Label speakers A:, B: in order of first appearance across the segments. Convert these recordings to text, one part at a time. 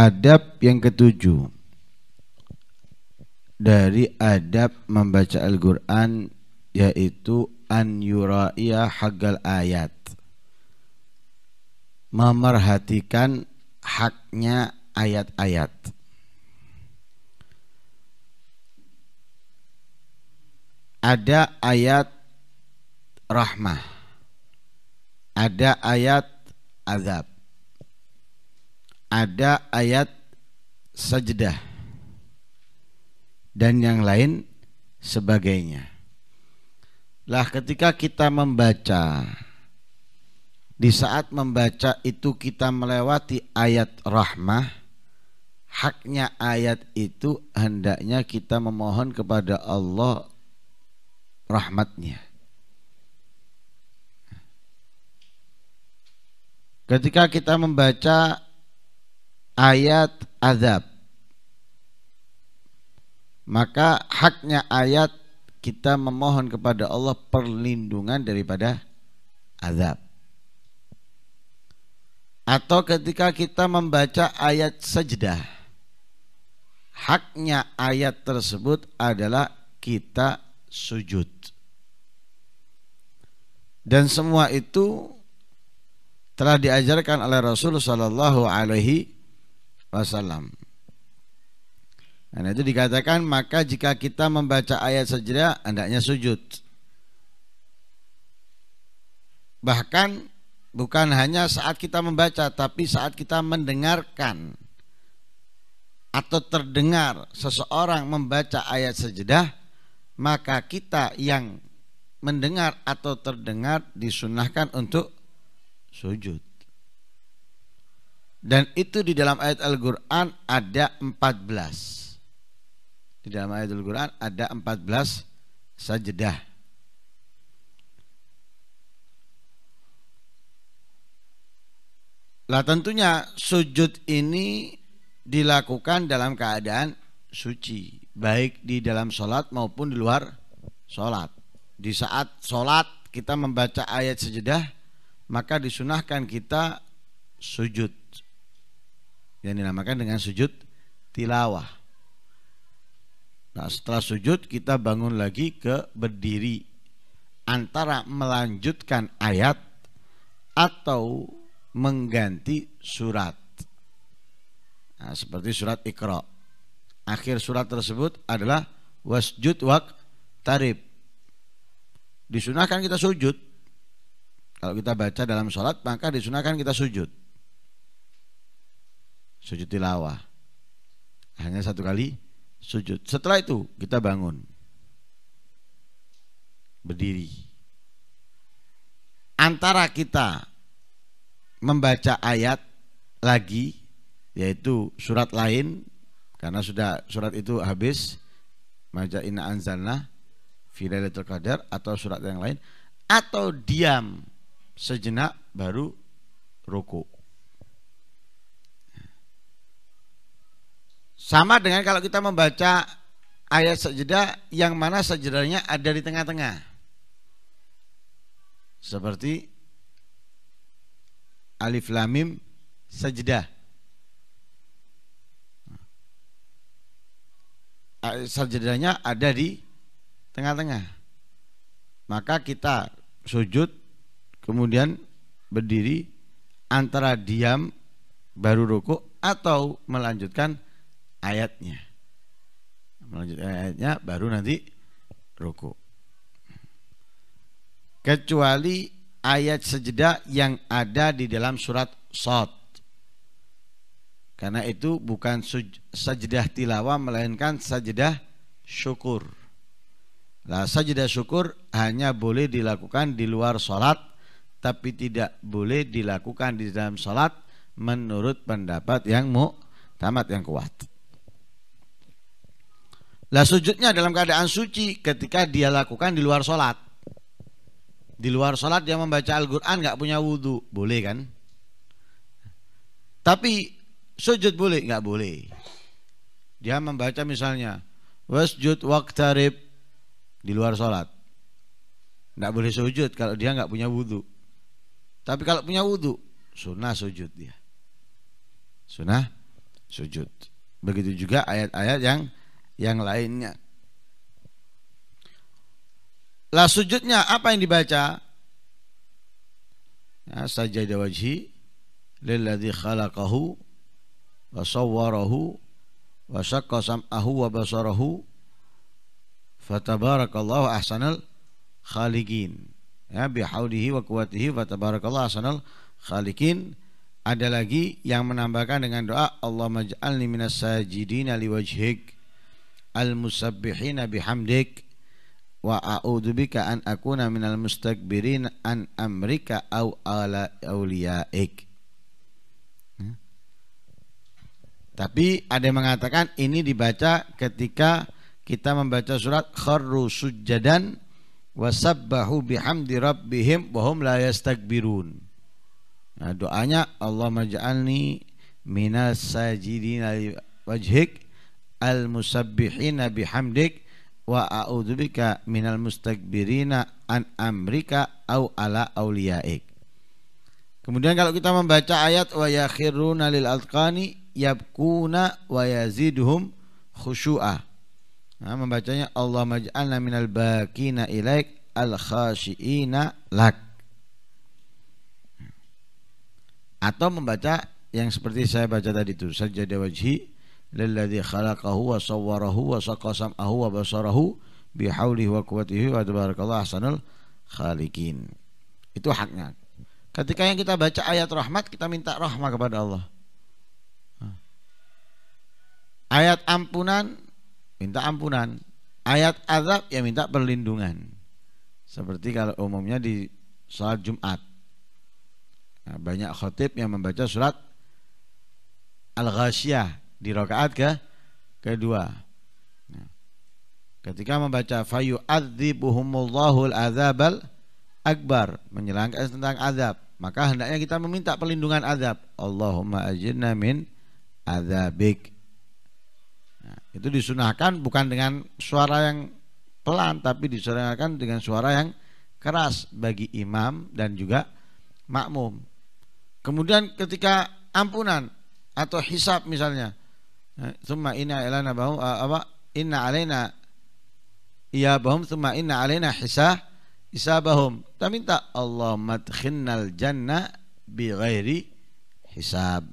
A: Adab yang ketujuh dari adab membaca Al-Qur'an yaitu an yura'iya hagal ayat. Memerhatikan haknya ayat-ayat. Ada ayat rahmah. Ada ayat azab ada ayat sajdah dan yang lain sebagainya. Lah ketika kita membaca di saat membaca itu kita melewati ayat rahmah haknya ayat itu hendaknya kita memohon kepada Allah rahmatnya. Ketika kita membaca ayat azab maka haknya ayat kita memohon kepada Allah perlindungan daripada azab. Atau ketika kita membaca ayat sajdah, haknya ayat tersebut adalah kita sujud. Dan semua itu telah diajarkan oleh Rasulullah Shallallahu Alaihi wasallam. Dan itu dikatakan maka jika kita membaca ayat saja hendaknya sujud. Bahkan bukan hanya saat kita membaca tapi saat kita mendengarkan atau terdengar seseorang membaca ayat sejedah maka kita yang mendengar atau terdengar disunahkan untuk sujud dan itu di dalam ayat Al-Quran ada 14 Di dalam ayat Al-Quran ada 14 sajedah Lah tentunya sujud ini dilakukan dalam keadaan suci Baik di dalam sholat maupun di luar sholat Di saat sholat kita membaca ayat sejedah Maka disunahkan kita sujud yang dinamakan dengan sujud tilawah. Nah, setelah sujud kita bangun lagi ke berdiri antara melanjutkan ayat atau mengganti surat. Nah, seperti surat Iqra. Akhir surat tersebut adalah wasjud wak tarib. Disunahkan kita sujud. Kalau kita baca dalam sholat maka disunahkan kita sujud sujud tilawah. Hanya satu kali sujud. Setelah itu kita bangun. Berdiri. Antara kita membaca ayat lagi yaitu surat lain karena sudah surat itu habis maja inna anzalna fi lailatul qadar atau surat yang lain atau diam sejenak baru rukuk Sama dengan kalau kita membaca ayat sajadah yang mana sajadahnya ada di tengah-tengah. Seperti alif lamim sejeda, eh, Sajadahnya ada di tengah-tengah. Maka kita sujud kemudian berdiri antara diam baru ruku atau melanjutkan ayatnya melanjutkan ayatnya baru nanti ruku kecuali ayat sejeda yang ada di dalam surat Sot. karena itu bukan sajdah tilawah melainkan sajdah syukur Nah, sajdah syukur hanya boleh dilakukan di luar sholat tapi tidak boleh dilakukan di dalam sholat menurut pendapat yang mu tamat yang kuat. Lah sujudnya dalam keadaan suci ketika dia lakukan di luar sholat. Di luar sholat dia membaca Al-Quran nggak punya wudhu, boleh kan? Tapi sujud boleh nggak boleh? Dia membaca misalnya wasjud waktarib di luar sholat. Nggak boleh sujud kalau dia nggak punya wudhu. Tapi kalau punya wudhu, sunnah sujud dia. Sunnah sujud. Begitu juga ayat-ayat yang yang lainnya. Lah sujudnya apa yang dibaca? Ya, sajada wajhi lilladzi khalaqahu wa sawwarahu wa syaqqa sam'ahu wa basarahu fatabarakallahu ahsanal khaliqin ya bihaudihi wa quwatihi fatabarakallahu ahsanal khaliqin ada lagi yang menambahkan dengan doa Allah maj'alni minas sajidina liwajhik al-musabbihina bihamdik wa bika an akuna minal mustakbirin an amrika au ala auliyaik. Hmm? Tapi ada yang mengatakan ini dibaca ketika kita membaca surat kharru sujadan wasabbahu bihamdi rabbihim wa hum la yastakbirun. Nah, doanya Allah maj'alni minas sajidina wajhik al-musabbihina bihamdik wa a'udzubika minal mustakbirina an amrika au ala auliyaik. Kemudian kalau kita membaca ayat wa yakhiruna lil alqani yabkuna wa yaziduhum khusyu'ah. Nah, membacanya Allah maj'alna minal bakina ilaik al khashiina lak. Atau membaca yang seperti saya baca tadi itu sajadah wajhi للذي خلقه وصوره وسقى سمعه وبصره bihaulihi wa quwwatihi wa tabarakallah ahsanul Itu haknya. Ketika yang kita baca ayat rahmat kita minta rahmat kepada Allah. Ayat ampunan minta ampunan. Ayat azab ya minta perlindungan. Seperti kalau umumnya di salat Jumat. Nah, banyak khotib yang membaca surat al Ghasyah di rakaat ke kedua. Nah. ketika membaca fayu adzibuhumullahul azabal akbar menjelaskan tentang azab, maka hendaknya kita meminta perlindungan azab. Allahumma ajirna min azabik. Nah, itu disunahkan bukan dengan suara yang pelan tapi disunahkan dengan suara yang keras bagi imam dan juga makmum. Kemudian ketika ampunan atau hisap misalnya, Summa inna ilana bahum eh, apa? Inna alaina iyabahum summa inna alaina hisah isabahum. Kita minta Allah madkhinnal jannah bi ghairi hisab.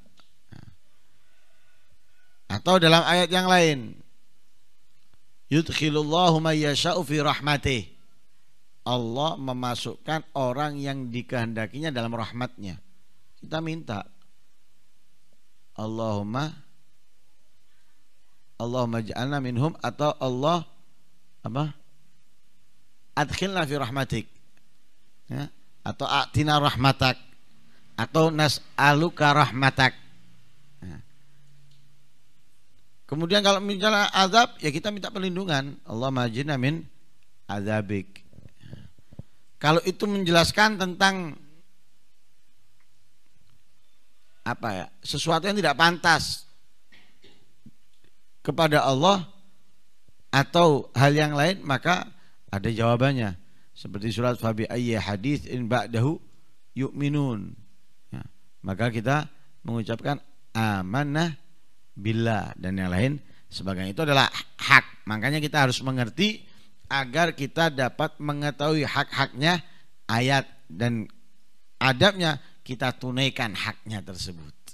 A: Atau dalam ayat yang lain. Yudkhilullahu may yasha'u fi rahmatih. Allah memasukkan orang yang dikehendakinya dalam rahmatnya. Kita minta Allahumma Allahumma ja'alna minhum atau Allah apa? Adkhilna fi rahmatik. Ya, atau atina rahmatak atau nas'aluka rahmatak. Ya. Kemudian kalau misalnya azab ya kita minta perlindungan. Allah majina min azabik. Kalau itu menjelaskan tentang apa ya? Sesuatu yang tidak pantas kepada Allah atau hal yang lain maka ada jawabannya seperti surat Fabi ayya hadis in ba'dahu yu'minun ya, maka kita mengucapkan amanah bila dan yang lain sebagainya itu adalah hak makanya kita harus mengerti agar kita dapat mengetahui hak-haknya ayat dan adabnya kita tunaikan haknya tersebut